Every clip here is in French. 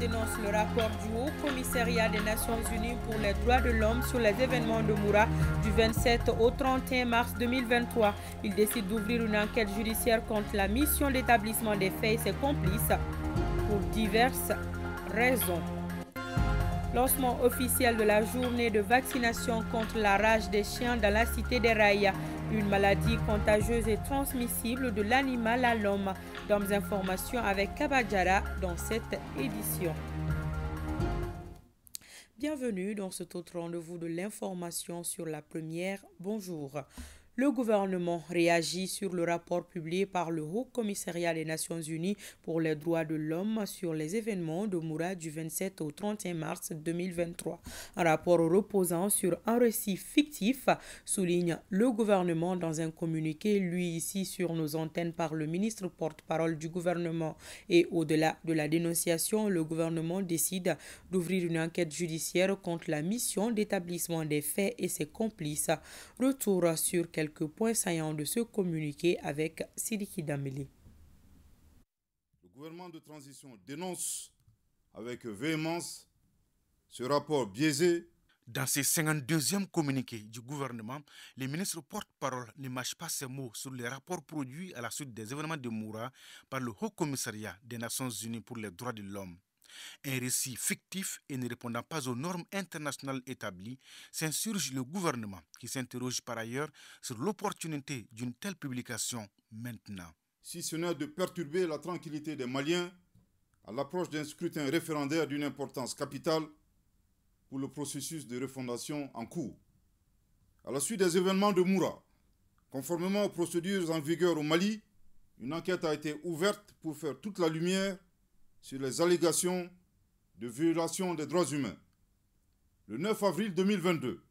dénonce le rapport du Haut Commissariat des Nations Unies pour les droits de l'homme sur les événements de Moura du 27 au 31 mars 2023. Il décide d'ouvrir une enquête judiciaire contre la mission d'établissement des faits et ses complices pour diverses raisons. Lancement officiel de la journée de vaccination contre la rage des chiens dans la cité des Raya, une maladie contagieuse et transmissible de l'animal à l'homme. Dans informations avec Kabajara dans cette édition. Bienvenue dans cet autre rendez-vous de l'information sur la première. Bonjour. Le gouvernement réagit sur le rapport publié par le Haut Commissariat des Nations Unies pour les droits de l'homme sur les événements de Moura du 27 au 31 mars 2023. Un rapport reposant sur un récit fictif, souligne le gouvernement dans un communiqué, lui ici sur nos antennes par le ministre porte-parole du gouvernement. Et au-delà de la dénonciation, le gouvernement décide d'ouvrir une enquête judiciaire contre la mission d'établissement des faits et ses complices. Retour sur quelques quelques points saillants de ce communiqué avec Sidiki Damélé. Le gouvernement de transition dénonce avec véhémence ce rapport biaisé dans ses 52e communiqué du gouvernement, les ministres porte-parole ne mâchent pas ses mots sur les rapports produits à la suite des événements de Moura par le Haut-Commissariat des Nations Unies pour les droits de l'homme. Un récit fictif et ne répondant pas aux normes internationales établies s'insurge le gouvernement qui s'interroge par ailleurs sur l'opportunité d'une telle publication maintenant. Si ce n'est de perturber la tranquillité des Maliens à l'approche d'un scrutin référendaire d'une importance capitale pour le processus de refondation en cours. À la suite des événements de Moura, conformément aux procédures en vigueur au Mali, une enquête a été ouverte pour faire toute la lumière sur les allégations de violation des droits humains. Le 9 avril 2022,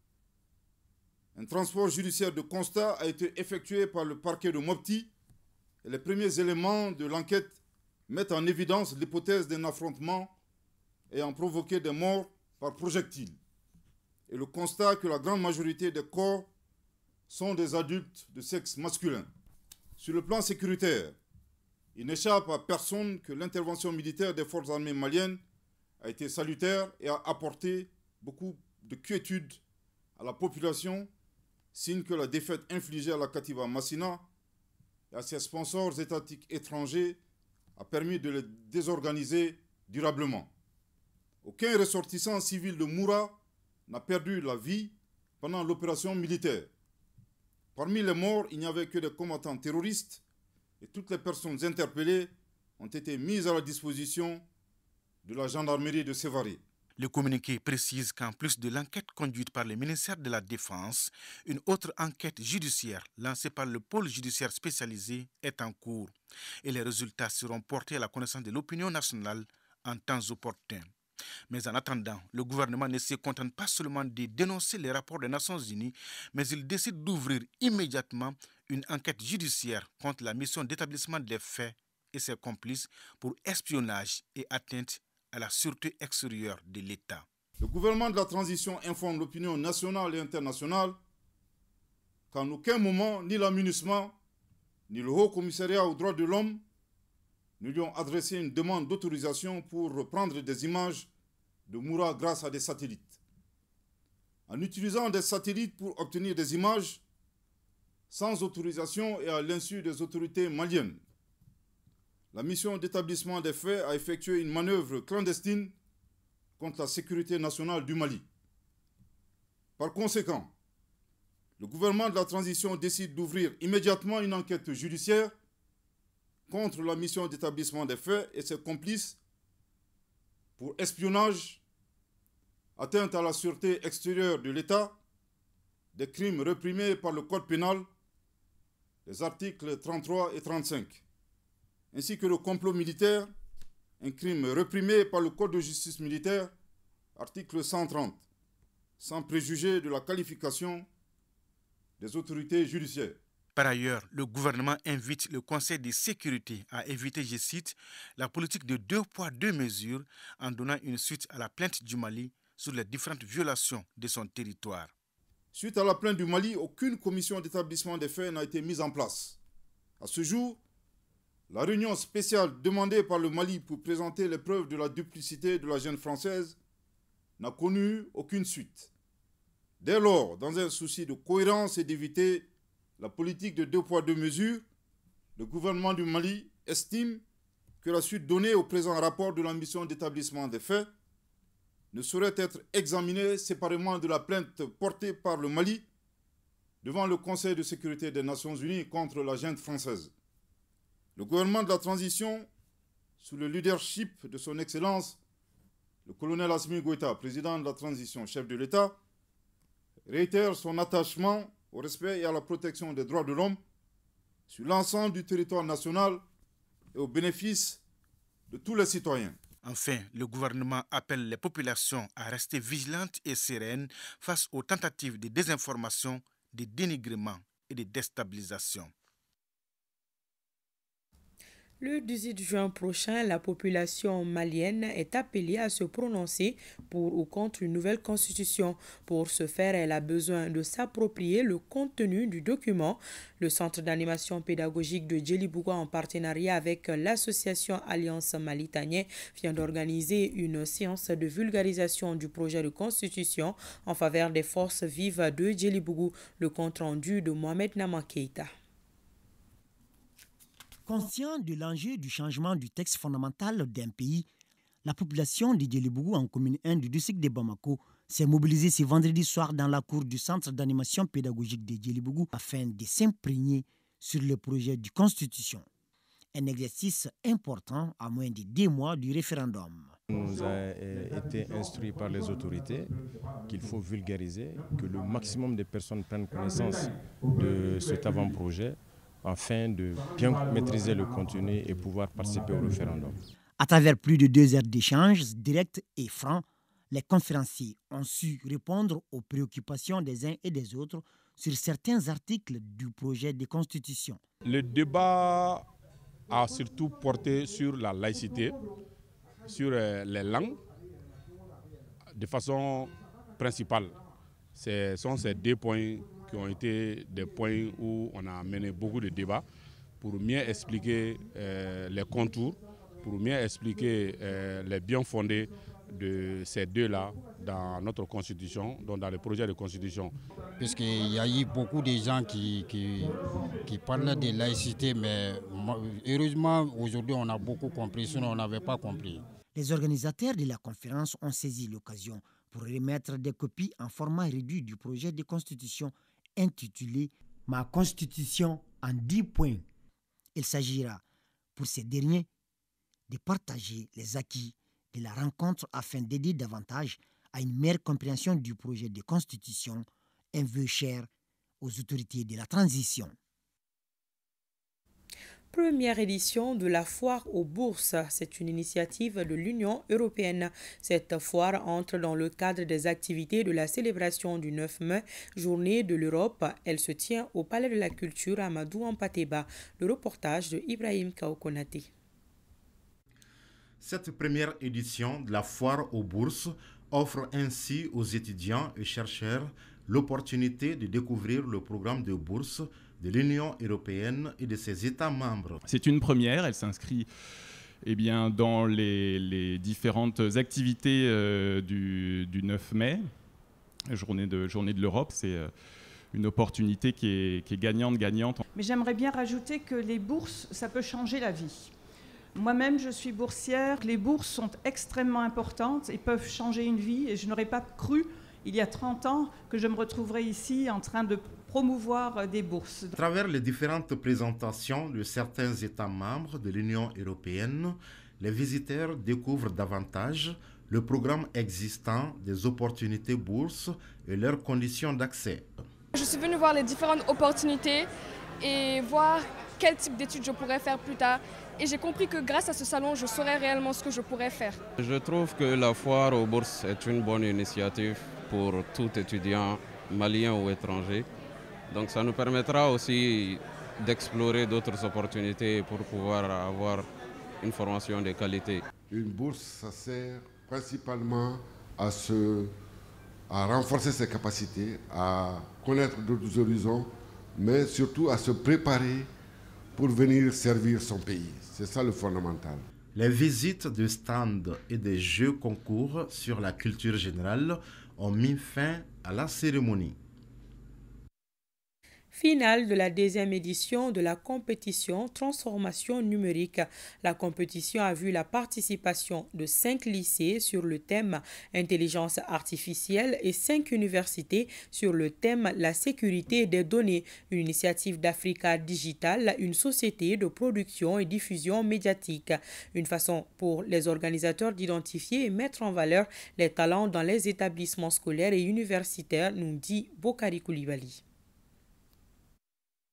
un transport judiciaire de constat a été effectué par le parquet de Mopti et les premiers éléments de l'enquête mettent en évidence l'hypothèse d'un affrontement ayant provoqué des morts par projectiles et le constat que la grande majorité des corps sont des adultes de sexe masculin. Sur le plan sécuritaire, il n'échappe à personne que l'intervention militaire des forces armées maliennes a été salutaire et a apporté beaucoup de quiétude à la population, signe que la défaite infligée à la Katiba Massina et à ses sponsors étatiques étrangers a permis de les désorganiser durablement. Aucun ressortissant civil de Moura n'a perdu la vie pendant l'opération militaire. Parmi les morts, il n'y avait que des combattants terroristes et toutes les personnes interpellées ont été mises à la disposition de la gendarmerie de Sévaré. Le communiqué précise qu'en plus de l'enquête conduite par le ministère de la Défense, une autre enquête judiciaire lancée par le pôle judiciaire spécialisé est en cours et les résultats seront portés à la connaissance de l'opinion nationale en temps opportun. Mais en attendant, le gouvernement ne se contente pas seulement de dénoncer les rapports des Nations Unies, mais il décide d'ouvrir immédiatement une enquête judiciaire contre la mission d'établissement des faits et ses complices pour espionnage et atteinte à la sûreté extérieure de l'État. Le gouvernement de la transition informe l'opinion nationale et internationale qu'en aucun moment, ni l'amunissement, ni le Haut Commissariat aux droits de l'homme ne lui ont adressé une demande d'autorisation pour reprendre des images de Moura grâce à des satellites. En utilisant des satellites pour obtenir des images, sans autorisation et à l'insu des autorités maliennes. La mission d'établissement des faits a effectué une manœuvre clandestine contre la sécurité nationale du Mali. Par conséquent, le gouvernement de la transition décide d'ouvrir immédiatement une enquête judiciaire contre la mission d'établissement des faits et ses complices pour espionnage, atteinte à la sûreté extérieure de l'État, des crimes réprimés par le Code pénal les articles 33 et 35, ainsi que le complot militaire, un crime réprimé par le Code de justice militaire, article 130, sans préjuger de la qualification des autorités judiciaires. Par ailleurs, le gouvernement invite le Conseil de sécurité à éviter, je cite, la politique de deux poids, deux mesures en donnant une suite à la plainte du Mali sur les différentes violations de son territoire. Suite à la plainte du Mali, aucune commission d'établissement des faits n'a été mise en place. À ce jour, la réunion spéciale demandée par le Mali pour présenter les preuves de la duplicité de la jeune française n'a connu aucune suite. Dès lors, dans un souci de cohérence et d'éviter la politique de deux poids deux mesures, le gouvernement du Mali estime que la suite donnée au présent rapport de la mission d'établissement des faits ne saurait être examiné séparément de la plainte portée par le Mali devant le Conseil de sécurité des Nations Unies contre la junte française. Le gouvernement de la transition, sous le leadership de son Excellence, le colonel Asmi Goïta, président de la transition, chef de l'État, réitère son attachement au respect et à la protection des droits de l'homme sur l'ensemble du territoire national et au bénéfice de tous les citoyens. Enfin, le gouvernement appelle les populations à rester vigilantes et sereines face aux tentatives de désinformation, de dénigrement et de déstabilisation. Le 18 juin prochain, la population malienne est appelée à se prononcer pour ou contre une nouvelle constitution. Pour ce faire, elle a besoin de s'approprier le contenu du document. Le Centre d'animation pédagogique de Djelibougou, en partenariat avec l'association Alliance Malitanien, vient d'organiser une séance de vulgarisation du projet de constitution en faveur des forces vives de Djelibougou. Le compte rendu de Mohamed Namakeita. Conscient de l'enjeu du changement du texte fondamental d'un pays, la population de Djelibougou en commune 1 du district de Bamako s'est mobilisée ce vendredi soir dans la cour du centre d'animation pédagogique de Djelibougou afin de s'imprégner sur le projet de constitution. Un exercice important à moins de deux mois du référendum. Nous a euh, été instruits par les autorités qu'il faut vulgariser, que le maximum de personnes prennent connaissance de cet avant-projet afin de bien maîtriser le contenu et pouvoir participer au référendum. À travers plus de deux heures d'échanges directs et francs, les conférenciers ont su répondre aux préoccupations des uns et des autres sur certains articles du projet de constitution. Le débat a surtout porté sur la laïcité, sur euh, les langues, de façon principale. Ce sont ces deux points qui ont été des points où on a mené beaucoup de débats pour mieux expliquer euh, les contours, pour mieux expliquer euh, les biens fondés de ces deux-là dans notre constitution, dans le projet de constitution. Parce qu'il y a eu beaucoup de gens qui, qui, parlent de laïcité, mais heureusement, aujourd'hui, on a beaucoup compris, sinon on n'avait pas compris. Les organisateurs de la conférence ont saisi l'occasion pour remettre des copies en format réduit du projet de constitution intitulé Ma Constitution en 10 points. Il s'agira pour ces derniers de partager les acquis de la rencontre afin d'aider davantage à une meilleure compréhension du projet de constitution, un vœu cher aux autorités de la transition première édition de la foire aux bourses. C'est une initiative de l'Union européenne. Cette foire entre dans le cadre des activités de la célébration du 9 mai, journée de l'Europe. Elle se tient au Palais de la Culture à Madou en Pateba. Le reportage de Ibrahim Kaokonate. Cette première édition de la foire aux bourses offre ainsi aux étudiants et chercheurs l'opportunité de découvrir le programme de bourse de l'Union européenne et de ses États membres. C'est une première, elle s'inscrit eh bien, dans les, différentes activités euh, du, 9 mai, journée de, journée de l'Europe, c'est euh, une opportunité qui est, qui est gagnante, gagnante. Mais j'aimerais bien rajouter que les bourses, ça peut changer la vie. Moi-même, je suis boursière. Les bourses sont extrêmement importantes et peuvent changer une vie. Et je n'aurais pas cru, il y a 30 ans, que je me retrouverais ici en train de promouvoir euh, des bourses. À travers les différentes présentations de certains États membres de l'Union européenne, les visiteurs découvrent davantage le programme existant des opportunités bourses et leurs conditions d'accès. Je suis venue voir les différentes opportunités et voir quel type d'études je pourrais faire plus tard. Et j'ai compris que grâce à ce salon, je saurais réellement ce que je pourrais faire. Je trouve que la foire aux bourses est une bonne initiative pour tout étudiant malien ou étranger. Donc ça nous permettra aussi d'explorer d'autres opportunités pour pouvoir avoir une formation de qualité. Une bourse, ça sert principalement à, à renforcer ses capacités, à connaître d'autres horizons, mais surtout à se préparer pour venir servir son pays. C'est ça le fondamental. Les visites de stands et des jeux concours sur la culture générale ont mis fin à la cérémonie finale de la deuxième édition de la compétition Transformation numérique. La compétition a vu la participation de cinq lycées sur le thème Intelligence artificielle et cinq universités sur le thème La sécurité des données, une initiative d'Africa Digital, une société de production et diffusion médiatique. Une façon pour les organisateurs d'identifier et mettre en valeur les talents dans les établissements scolaires et universitaires, nous dit Bokari Koulibaly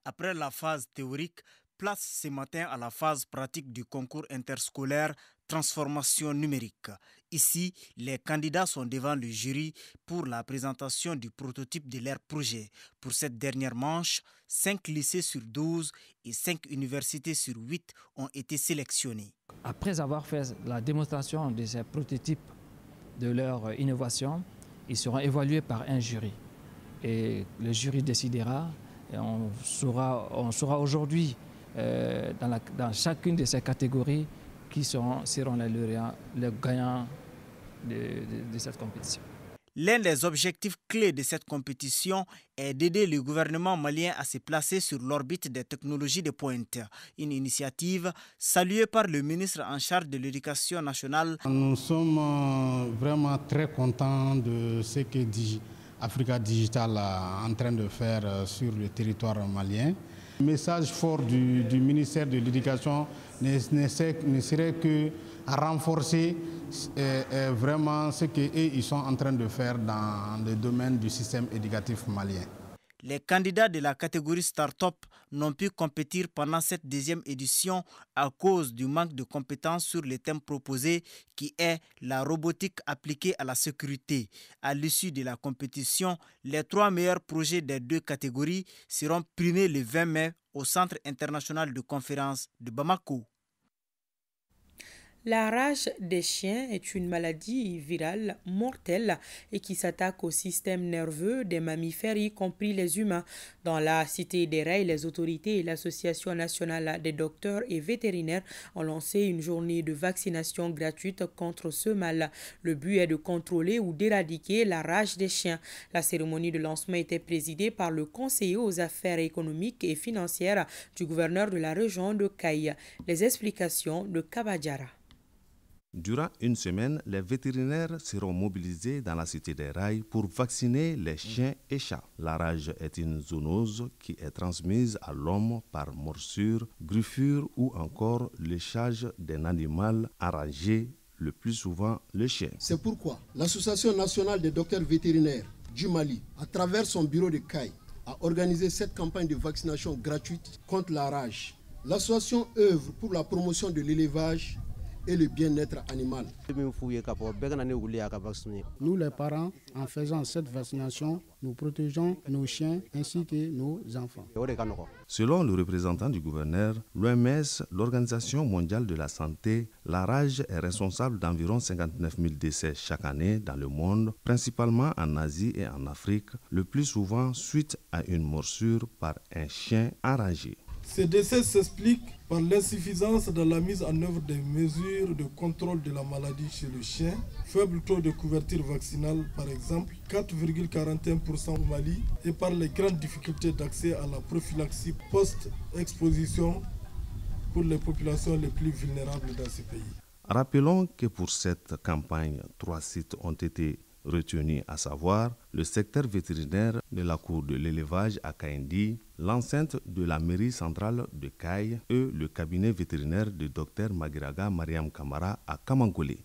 après la phase théorique, place ce matin à la phase pratique du concours interscolaire Transformation numérique. Ici, les candidats sont devant le jury pour la présentation du prototype de leur projet. Pour cette dernière manche, 5 lycées sur 12 et 5 universités sur 8 ont été sélectionnés. Après avoir fait la démonstration de ces prototypes de leur innovation, ils seront évalués par un jury. Et le jury décidera on saura, on saura aujourd'hui euh, dans, chacune de ces catégories qui seront, seront les, les gagnants de, de cette compétition. L'un des objectifs clés de cette compétition est d'aider le gouvernement malien à se placer sur l'orbite des technologies de pointe, une initiative saluée par le ministre en charge de l'éducation nationale. Nous sommes euh, vraiment très contents de ce que dit Africa Digital en train de faire euh, sur le territoire malien. Le message fort du, ministère de l'Éducation ne, serait que à renforcer euh, euh, vraiment ce qu'ils sont en train de faire dans le domaine du système éducatif malien. Les candidats de la catégorie start-up n'ont pu compétir pendant cette deuxième édition à cause du manque de compétences sur le thème proposé qui est la robotique appliquée à la sécurité. À l'issue de la compétition, les trois meilleurs projets des deux catégories seront primés le 20 mai au Centre international de conférence de Bamako. La rage des chiens est une maladie virale mortelle et qui s'attaque au système nerveux des mammifères, y compris les humains. Dans la cité des Rails, les autorités et l'Association nationale des docteurs et vétérinaires ont lancé une journée de vaccination gratuite contre ce mal. Le but est de contrôler ou d'éradiquer la rage des chiens. La cérémonie de lancement était présidée par le conseiller aux affaires économiques et financières du gouverneur de la région de Caille. Les explications de Kabadjara. Durant une semaine, les vétérinaires seront mobilisés dans la cité des rails pour vacciner les chiens et chats. La rage est une zoonose qui est transmise à l'homme par morsure, griffure ou encore léchage d'un animal arrangé, le plus souvent le chien. C'est pourquoi l'Association nationale des docteurs vétérinaires du Mali, à travers son bureau de CAI, a organisé cette campagne de vaccination gratuite contre la rage. L'association œuvre pour la promotion de l'élevage et le bien-être animal. Nous les parents, en faisant cette vaccination, nous protégeons nos chiens ainsi que nos enfants. Selon le représentant du gouverneur, l'OMS, l'Organisation mondiale de la santé, la rage est responsable d'environ 59 000 décès chaque année dans le monde, principalement en Asie et en Afrique, le plus souvent suite à une morsure par un chien enragé. Ces décès s'expliquent par l'insuffisance dans la mise en œuvre des mesures de contrôle de la maladie chez le chien, faible taux de couverture vaccinale par exemple, 4,41% au Mali, et par les grandes difficultés d'accès à la prophylaxie post-exposition pour les populations les plus vulnérables dans ce pays. Rappelons que pour cette campagne, trois sites ont été retenus, à savoir le secteur vétérinaire de la cour de l'élevage à Kaindi, l'enceinte de la mairie centrale de Caille et le cabinet vétérinaire du Docteur Magiraga Mariam Kamara à Kamangolé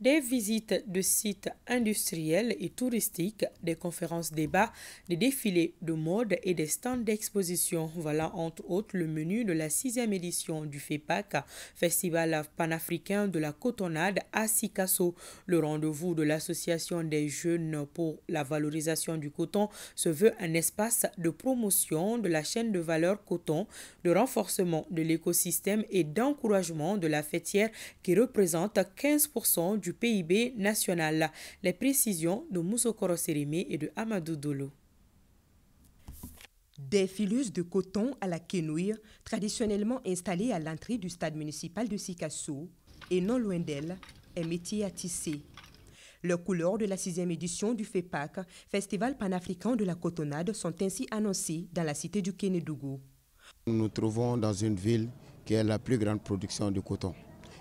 des visites de sites industriels et touristiques, des conférences débats, des défilés de mode et des stands d'exposition. Voilà entre autres le menu de la sixième édition du FEPAC, Festival panafricain de la cotonnade à Sikasso. Le rendez-vous de l'association des jeunes pour la valorisation du coton se veut un espace de promotion de la chaîne de valeur coton, de renforcement de l'écosystème et d'encouragement de la fêtière qui représente 15% du du PIB national. Les précisions de Moussokoro Serimi et de Amadou Dolo. Des filus de coton à la quenouille, traditionnellement installées à l'entrée du stade municipal de Sikasso et non loin d'elle, est métier à tisser. Les couleurs de la sixième édition du FEPAC, Festival panafricain de la cotonnade, sont ainsi annoncées dans la cité du Kénédougou. Nous nous trouvons dans une ville qui est la plus grande production de coton.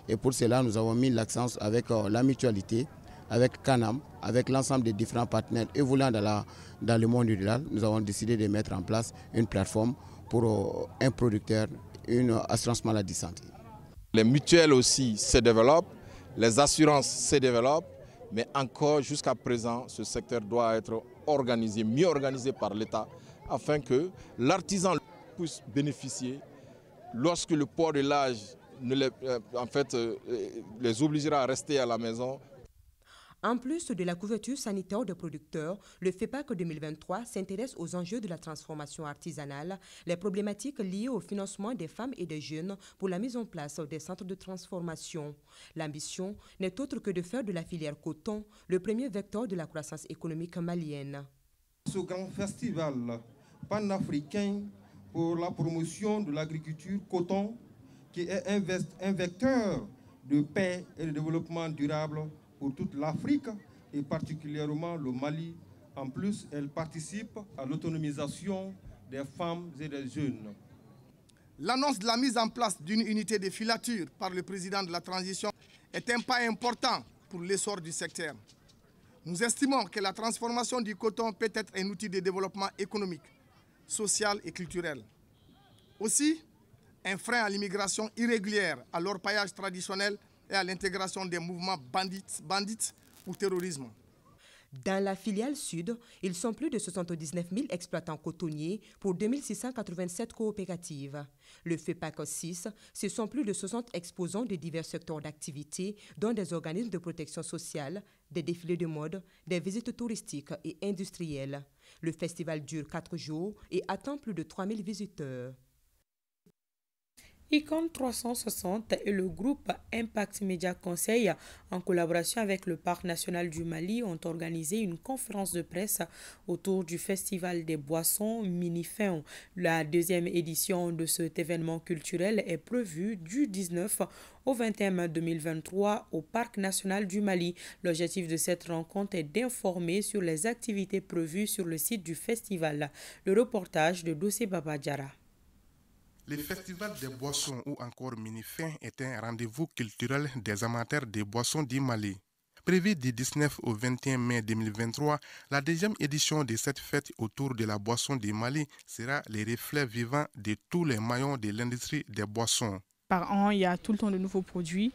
Et pour cela, nous avons mis l'accent avec euh, la mutualité, avec Canam, avec l'ensemble des différents partenaires évoluant dans, dans le monde rural. Nous avons décidé de mettre en place une plateforme pour euh, un producteur, une assurance maladie santé. Les mutuelles aussi se développent, les assurances se développent, mais encore jusqu'à présent, ce secteur doit être organisé, mieux organisé par l'État, afin que l'artisan puisse bénéficier lorsque le poids de l'âge euh, en fait, euh, les obligera à rester à la maison. En plus de la couverture sanitaire des producteurs, le FEPAC 2023 s'intéresse aux enjeux de la transformation artisanale, les problématiques liées au financement des femmes et des jeunes pour la mise en place des centres de transformation. L'ambition n'est autre que de faire de la filière coton le premier vecteur de la croissance économique malienne. Ce grand festival panafricain pour la promotion de l'agriculture coton qui est un, vecteur de paix et de développement durable pour toute l'Afrique et particulièrement le Mali. En plus, elle participe à l'autonomisation des femmes et des jeunes. L'annonce de la mise en place d'une unité de filature par le président de la transition est un pas important pour l'essor du secteur. Nous estimons que la transformation du coton peut être un outil de développement économique, social et culturel. Aussi, un frein à l'immigration irrégulière, à l'orpaillage traditionnel et à l'intégration des mouvements bandits bandits ou terrorisme. Dans la filiale sud, ils sont plus de 79 000 exploitants cotonniers pour 2687 coopératives. Le FEPAC 6, ce sont plus de 60 exposants de divers secteurs d'activité, dont des organismes de protection sociale, des défilés de mode, des visites touristiques et industrielles. Le festival dure 4 jours et attend plus de 3 000 visiteurs. Icon 360 et le groupe Impact Media Conseil, en collaboration avec le Parc national du Mali, ont organisé une conférence de presse autour du Festival des boissons Minifin. La deuxième édition de cet événement culturel est prévue du 19 au 21 mai 2023 au Parc national du Mali. L'objectif de cette rencontre est d'informer sur les activités prévues sur le site du festival. Le reportage de Dossé Babadjara. Le festival des boissons ou encore mini fin est un rendez-vous culturel des amateurs des boissons du Mali. Prévu du 19 au 21 mai 2023, la deuxième édition de cette fête autour de la boisson du Mali sera le reflet vivant de tous les maillons de l'industrie des boissons. Par an, il y a tout le temps de nouveaux produits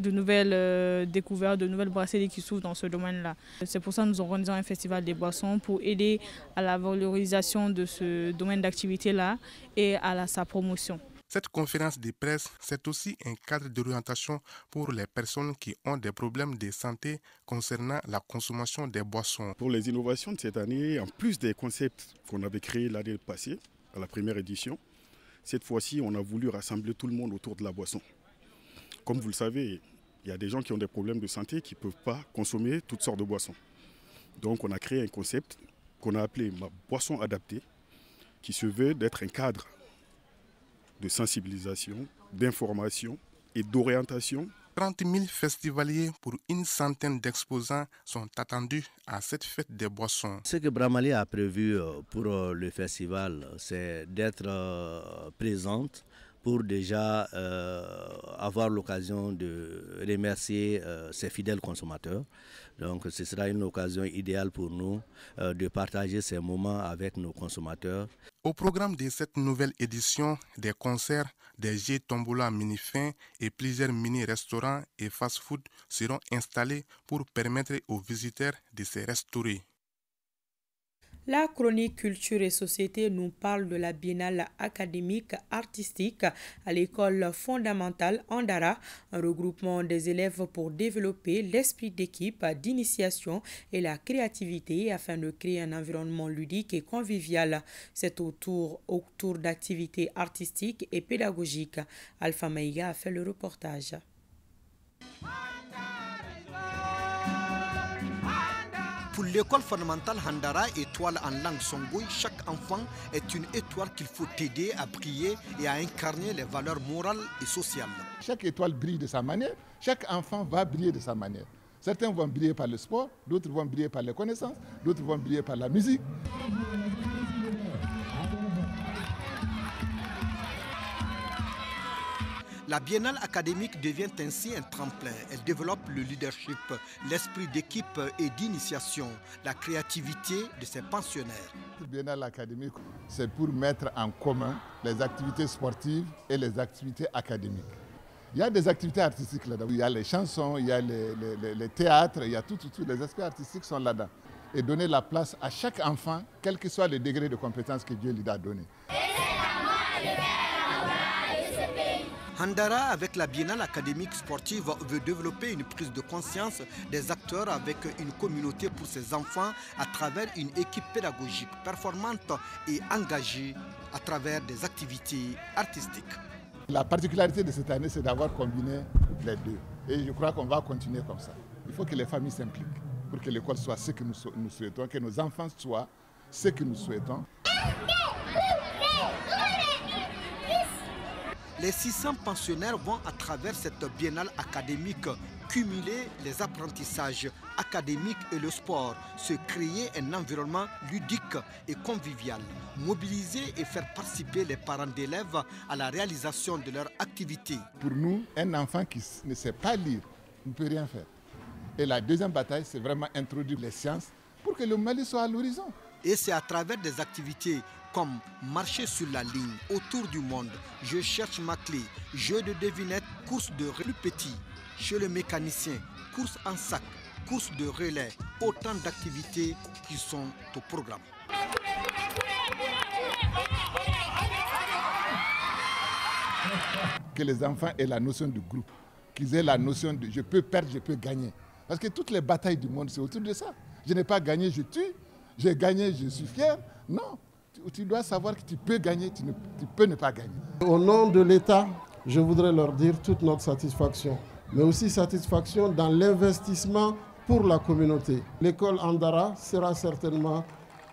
de nouvelles euh, découvertes, de nouvelles brasseries qui s'ouvrent dans ce domaine-là. C'est pour ça que nous organisons un festival des boissons pour aider à la valorisation de ce domaine d'activité-là et à sa promotion. Cette conférence de presse, c'est aussi un cadre d'orientation pour les personnes qui ont des problèmes de santé concernant la consommation des boissons. Pour les innovations de cette année, en plus des concepts qu'on avait créés l'année passée, à la première édition, cette fois-ci, on a voulu rassembler tout le monde autour de la boisson. Comme vous le savez, il y a des gens qui ont des problèmes de santé qui ne peuvent pas consommer toutes sortes de boissons. Donc on a créé un concept qu'on a appelé ma boisson adaptée, qui se veut d'être un cadre de sensibilisation, d'information et d'orientation. 30 000 festivaliers pour une centaine d'exposants sont attendus à cette fête des boissons. Ce que Bramali a prévu euh, pour euh, le festival, c'est d'être euh, présente pour déjà euh, avoir l'occasion de remercier ses euh, fidèles consommateurs. Donc ce sera une occasion idéale pour nous euh, de partager ces moments avec nos consommateurs. Au programme de cette nouvelle édition, des concerts, des jeux tombola mini-fins et plusieurs mini-restaurants et fast-food seront installés pour permettre aux visiteurs de se restaurer. La chronique Culture et Société nous parle de la biennale académique artistique à l'école fondamentale Andara, un regroupement des élèves pour développer l'esprit d'équipe d'initiation et la créativité afin de créer un environnement ludique et convivial. C'est autour, autour d'activités artistiques et pédagogiques. Alpha Maïga a fait le reportage. Pour l'école fondamentale Handara, étoile en langue songoï, chaque enfant est une étoile qu'il faut aider à prier et à incarner les valeurs morales et sociales. Chaque étoile brille de sa manière, chaque enfant va briller de sa manière. Certains vont briller par le sport, d'autres vont briller par les connaissances, d'autres vont briller par la musique. La biennale académique devient ainsi un tremplin. Elle développe le leadership, l'esprit d'équipe et d'initiation, la créativité de ses pensionnaires. La biennale académique, c'est pour mettre en commun les activités sportives et les activités académiques. Il y a des activités artistiques là-dedans. Il y a les chansons, il y a les, théâtres, il y a tout, tout, tout. Les aspects artistiques sont là-dedans. Et donner la place à chaque enfant, quel que soit le degré de compétence que Dieu lui a donné. Et Handara, avec la Biennale académique sportive, veut développer une prise de conscience des acteurs avec une communauté pour ses enfants à travers une équipe pédagogique performante et engagée à travers des activités artistiques. La particularité de cette année, c'est d'avoir combiné les deux. Et je crois qu'on va continuer comme ça. Il faut que les familles s'impliquent pour que l'école soit ce que nous souhaitons, que nos enfants soient ce que nous souhaitons. Les 600 pensionnaires vont à travers cette biennale académique cumuler les apprentissages académiques et le sport, se créer un environnement ludique et convivial, mobiliser et faire participer les parents d'élèves à la réalisation de leurs activités. Pour nous, un enfant qui ne sait pas lire ne peut rien faire. Et la deuxième bataille, c'est vraiment introduire les sciences pour que le Mali soit à l'horizon. Et c'est à travers des activités comme marcher sur la ligne, autour du monde, je cherche ma clé, jeu de devinette, course de plus petit, chez le mécanicien, course en sac, course de relais, autant d'activités qui sont au programme. Que les enfants aient la notion de groupe, qu'ils aient la notion de je peux perdre, je peux gagner. Parce que toutes les batailles du monde, c'est autour de ça. Je n'ai pas gagné, je tue j'ai gagné, je suis fier. Non, tu, dois savoir que tu peux gagner, tu, ne, peux ne pas gagner. Au nom de l'État, je voudrais leur dire toute notre satisfaction, mais aussi satisfaction dans l'investissement pour la communauté. L'école Andara sera certainement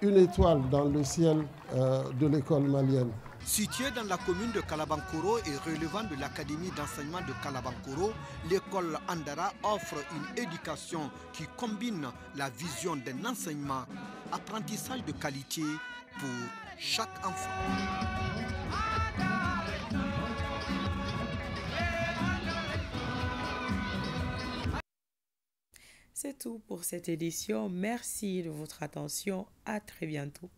une étoile dans le ciel euh, de l'école malienne. Située dans la commune de Kalabankoro et relevant de l'académie d'enseignement de Kalabankoro, l'école Andara offre une éducation qui combine la vision d'un enseignement apprentissage de qualité pour chaque enfant. C'est tout pour cette édition. Merci de votre attention. À très bientôt.